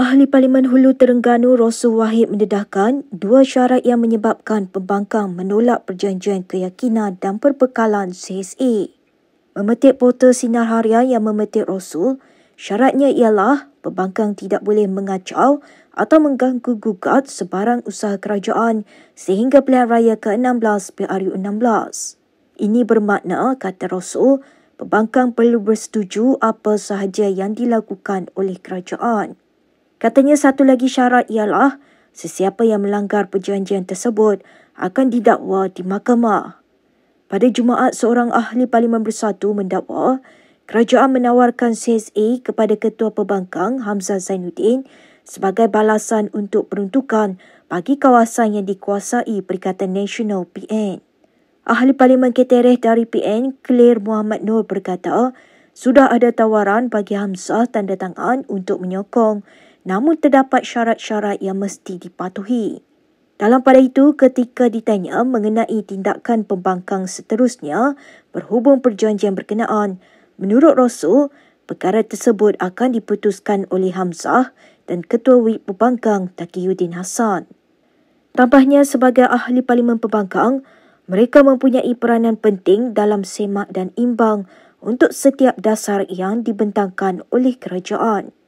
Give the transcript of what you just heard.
Ahli Parlimen Hulu Terengganu Rosu Wahid mendedahkan dua syarat yang menyebabkan pembangkang menolak perjanjian keyakinan dan perbekalan CSA. Memetik portal Sinar Harya yang memetik Rosul, syaratnya ialah pembangkang tidak boleh mengacau atau mengganggu-gugat sebarang usaha kerajaan sehingga pilihan raya ke-16 PRU16. Ini bermakna, kata Rosul, pembangkang perlu bersetuju apa sahaja yang dilakukan oleh kerajaan. Katanya satu lagi syarat ialah sesiapa yang melanggar perjanjian tersebut akan didakwa di mahkamah. Pada Jumaat, seorang ahli Parlimen Bersatu mendakwa kerajaan menawarkan CSA kepada Ketua Pembangkang Hamzah Zainuddin sebagai balasan untuk peruntukan bagi kawasan yang dikuasai Perikatan Nasional PN. Ahli Parlimen Ketereh dari PN, Claire Muhammad Nur berkata, sudah ada tawaran bagi Hamzah tanda tangan untuk menyokong namun terdapat syarat-syarat yang mesti dipatuhi. Dalam pada itu, ketika ditanya mengenai tindakan pembangkang seterusnya berhubung perjanjian berkenaan, menurut Rasul, perkara tersebut akan diputuskan oleh Hamzah dan Ketua Wib Pembangkang Takiyuddin Hassan. Tambahnya sebagai ahli parlimen pembangkang, mereka mempunyai peranan penting dalam semak dan imbang untuk setiap dasar yang dibentangkan oleh kerajaan.